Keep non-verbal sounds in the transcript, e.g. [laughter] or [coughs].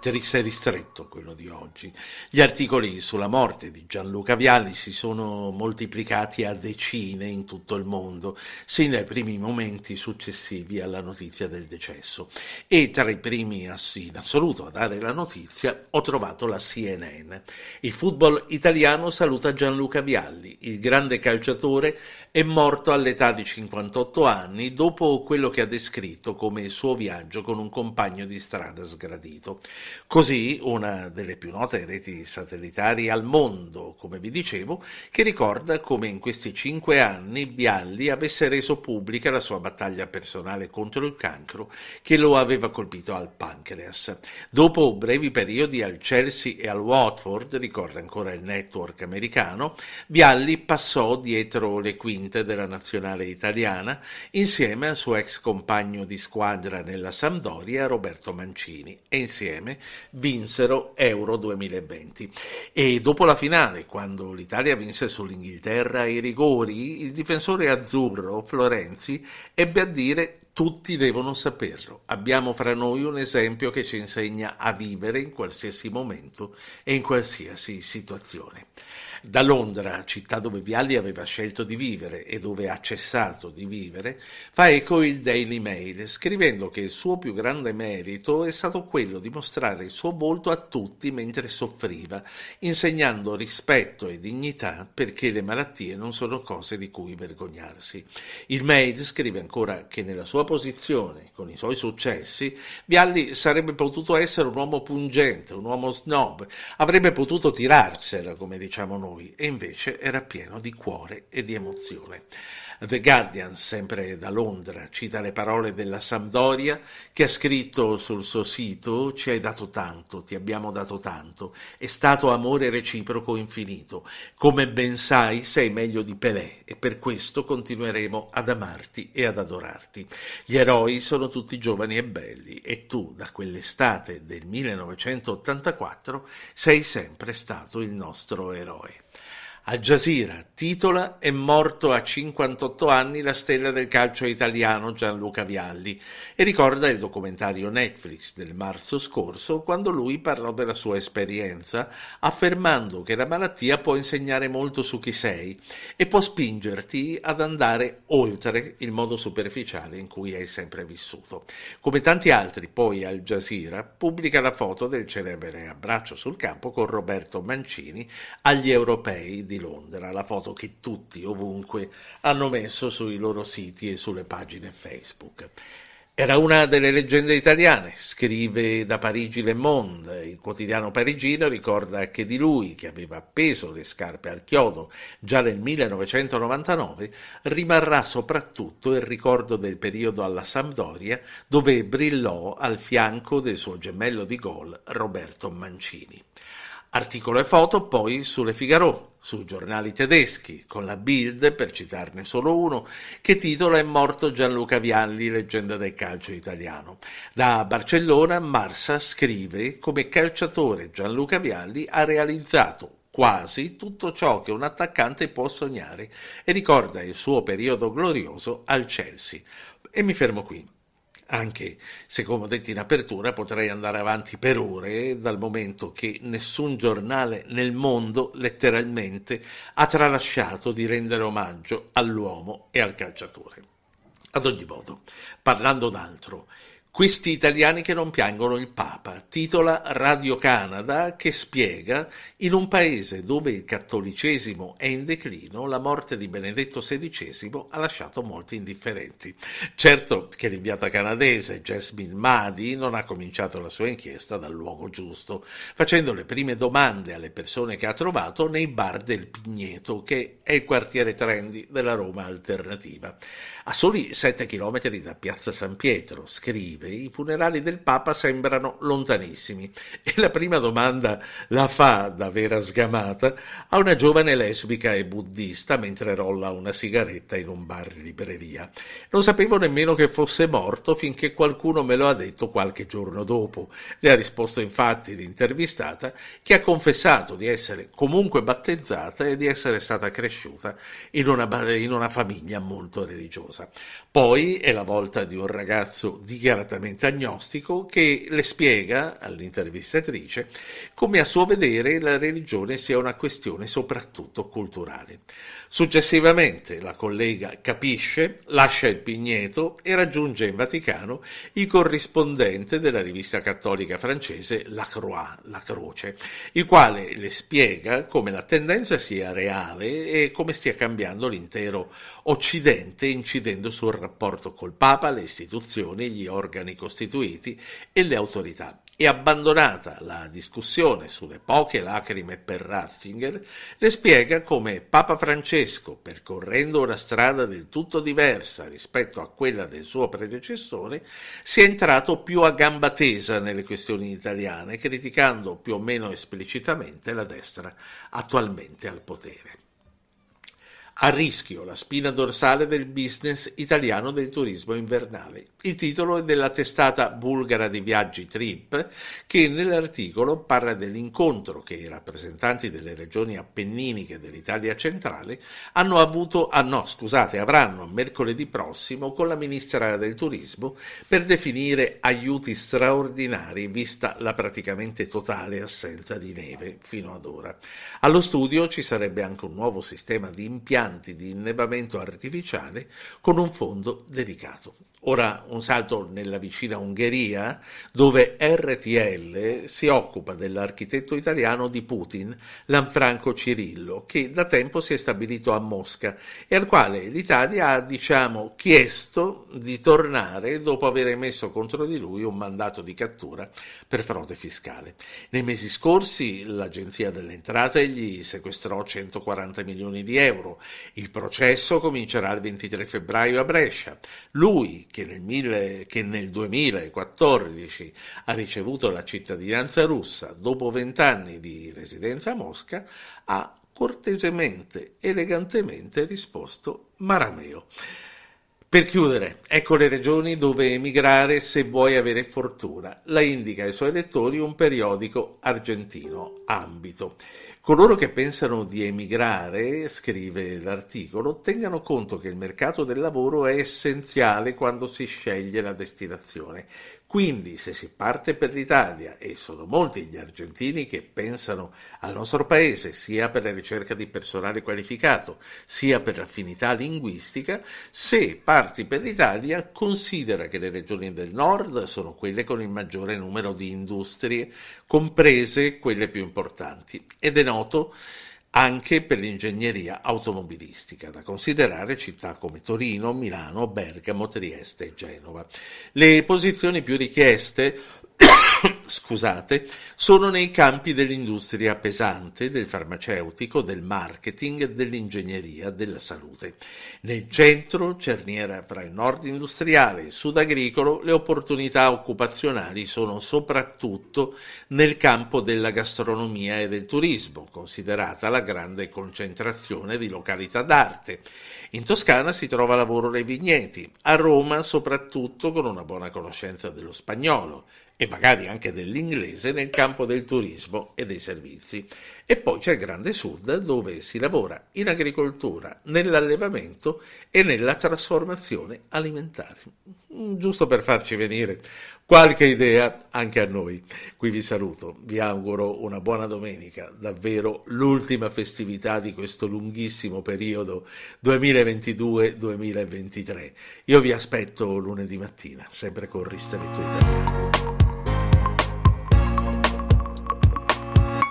triste ristretto quello di oggi. Gli articoli sulla morte di Gianluca Vialli si sono moltiplicati a decine in tutto il mondo, sin dai primi momenti successivi alla notizia del decesso. E tra i primi in assoluto a dare la notizia ho trovato la CNN. Il football italiano saluta Gianluca Vialli, il grande calciatore è morto all'età di 58 anni dopo quello che ha descritto come il suo viaggio con un compagno di strada sgradito. Così una delle più note reti satellitari al mondo, come vi dicevo, che ricorda come in questi cinque anni Bialli avesse reso pubblica la sua battaglia personale contro il cancro che lo aveva colpito al pancreas. Dopo brevi periodi al Chelsea e al Watford, ricorda ancora il network americano, Bialli passò dietro le quinte dirigente della nazionale italiana, insieme al suo ex compagno di squadra nella Sampdoria Roberto Mancini e insieme vinsero Euro 2020. E dopo la finale, quando l'Italia vinse sull'Inghilterra i rigori, il difensore azzurro Florenzi ebbe a dire tutti devono saperlo. Abbiamo fra noi un esempio che ci insegna a vivere in qualsiasi momento e in qualsiasi situazione. Da Londra, città dove Vialli aveva scelto di vivere e dove ha cessato di vivere, fa eco il Daily Mail, scrivendo che il suo più grande merito è stato quello di mostrare il suo volto a tutti mentre soffriva, insegnando rispetto e dignità perché le malattie non sono cose di cui vergognarsi. Il Mail scrive ancora che nella sua posizione, con i suoi successi, Vialli sarebbe potuto essere un uomo pungente, un uomo snob, avrebbe potuto tirarsela, come diciamo noi, e invece era pieno di cuore e di emozione. The Guardian, sempre da Londra, cita le parole della Sampdoria che ha scritto sul suo sito Ci hai dato tanto, ti abbiamo dato tanto, è stato amore reciproco infinito. Come ben sai sei meglio di Pelé e per questo continueremo ad amarti e ad adorarti. Gli eroi sono tutti giovani e belli e tu da quell'estate del 1984 sei sempre stato il nostro eroe. Al Jazeera titola È morto a 58 anni la stella del calcio italiano Gianluca Vialli e ricorda il documentario Netflix del marzo scorso quando lui parlò della sua esperienza affermando che la malattia può insegnare molto su chi sei e può spingerti ad andare oltre il modo superficiale in cui hai sempre vissuto. Come tanti altri poi Al Jazeera pubblica la foto del celebre abbraccio sul campo con Roberto Mancini agli europei di di Londra, la foto che tutti ovunque hanno messo sui loro siti e sulle pagine Facebook. Era una delle leggende italiane, scrive da Parigi Le Monde. Il quotidiano parigino ricorda che di lui, che aveva appeso le scarpe al chiodo già nel 1999, rimarrà soprattutto il ricordo del periodo alla Sampdoria, dove brillò al fianco del suo gemello di gol Roberto Mancini. Articolo e foto poi sulle Figaro, sui giornali tedeschi, con la Bild, per citarne solo uno, che titola È morto Gianluca Vialli, leggenda del calcio italiano. Da Barcellona Marsa scrive come calciatore Gianluca Vialli ha realizzato quasi tutto ciò che un attaccante può sognare e ricorda il suo periodo glorioso al Chelsea. E mi fermo qui anche se come ho detto in apertura potrei andare avanti per ore dal momento che nessun giornale nel mondo letteralmente ha tralasciato di rendere omaggio all'uomo e al calciatore. Ad ogni modo, parlando d'altro, questi italiani che non piangono il Papa, titola Radio Canada che spiega in un paese dove il cattolicesimo è in declino, la morte di Benedetto XVI ha lasciato molti indifferenti. Certo che l'inviata canadese Jasmine Madi non ha cominciato la sua inchiesta dal luogo giusto, facendo le prime domande alle persone che ha trovato nei bar del Pigneto, che è il quartiere trendy della Roma alternativa. A soli 7 km da Piazza San Pietro, scrive i funerali del Papa sembrano lontanissimi e la prima domanda la fa, da vera sgamata, a una giovane lesbica e buddista mentre rolla una sigaretta in un bar di libreria. Non sapevo nemmeno che fosse morto finché qualcuno me lo ha detto qualche giorno dopo. Le ha risposto infatti l'intervistata che ha confessato di essere comunque battezzata e di essere stata cresciuta in una, in una famiglia molto religiosa. Poi è la volta di un ragazzo dichiaratamente apertamente agnostico che le spiega all'intervistatrice come a suo vedere la religione sia una questione soprattutto culturale. Successivamente la collega capisce, lascia il Pigneto e raggiunge in Vaticano il corrispondente della rivista cattolica francese La Croix, La Croce, il quale le spiega come la tendenza sia reale e come stia cambiando l'intero Occidente incidendo sul rapporto col Papa, le istituzioni, gli organi governi costituiti e le autorità e abbandonata la discussione sulle poche lacrime per Ratzinger, le spiega come Papa Francesco, percorrendo una strada del tutto diversa rispetto a quella del suo predecessore, sia entrato più a gamba tesa nelle questioni italiane, criticando più o meno esplicitamente la destra attualmente al potere. A rischio la spina dorsale del business italiano del turismo invernale. Il titolo è della testata bulgara di viaggi Trip che nell'articolo parla dell'incontro che i rappresentanti delle regioni appenniniche dell'Italia centrale hanno avuto, ah no, scusate, avranno mercoledì prossimo con la ministra del turismo per definire aiuti straordinari vista la praticamente totale assenza di neve fino ad ora. Allo studio ci sarebbe anche un nuovo sistema di impianti impianti di innevamento artificiale con un fondo dedicato. Ora un salto nella vicina Ungheria, dove RTL si occupa dell'architetto italiano di Putin, Lanfranco Cirillo, che da tempo si è stabilito a Mosca e al quale l'Italia ha, diciamo, chiesto di tornare dopo aver emesso contro di lui un mandato di cattura per frode fiscale. Nei mesi scorsi l'Agenzia delle Entrate gli sequestrò 140 milioni di euro. Il processo comincerà il 23 febbraio a Brescia. Lui, che nel, mille, che nel 2014 ha ricevuto la cittadinanza russa dopo vent'anni di residenza a Mosca, ha cortesemente, elegantemente risposto Marameo. Per chiudere, ecco le regioni dove emigrare se vuoi avere fortuna. La indica ai suoi lettori un periodico argentino, Ambito. Coloro che pensano di emigrare, scrive l'articolo, tengano conto che il mercato del lavoro è essenziale quando si sceglie la destinazione. Quindi se si parte per l'Italia, e sono molti gli argentini che pensano al nostro paese, sia per la ricerca di personale qualificato, sia per l'affinità linguistica, se parti per l'Italia considera che le regioni del nord sono quelle con il maggiore numero di industrie, comprese quelle più importanti, e del nord noto anche per l'ingegneria automobilistica, da considerare città come Torino, Milano, Bergamo, Trieste e Genova. Le posizioni più richieste [coughs] scusate, sono nei campi dell'industria pesante, del farmaceutico, del marketing, dell'ingegneria, della salute. Nel centro, cerniera fra il nord industriale e il sud agricolo, le opportunità occupazionali sono soprattutto nel campo della gastronomia e del turismo, considerata la grande concentrazione di località d'arte. In Toscana si trova lavoro nei vigneti, a Roma soprattutto con una buona conoscenza dello spagnolo e magari anche dell'inglese nel campo del turismo e dei servizi. E poi c'è il Grande Sud dove si lavora in agricoltura, nell'allevamento e nella trasformazione alimentare. Mm, giusto per farci venire qualche idea anche a noi. Qui vi saluto, vi auguro una buona domenica, davvero l'ultima festività di questo lunghissimo periodo 2022-2023. Io vi aspetto lunedì mattina, sempre con Ristretto Italia.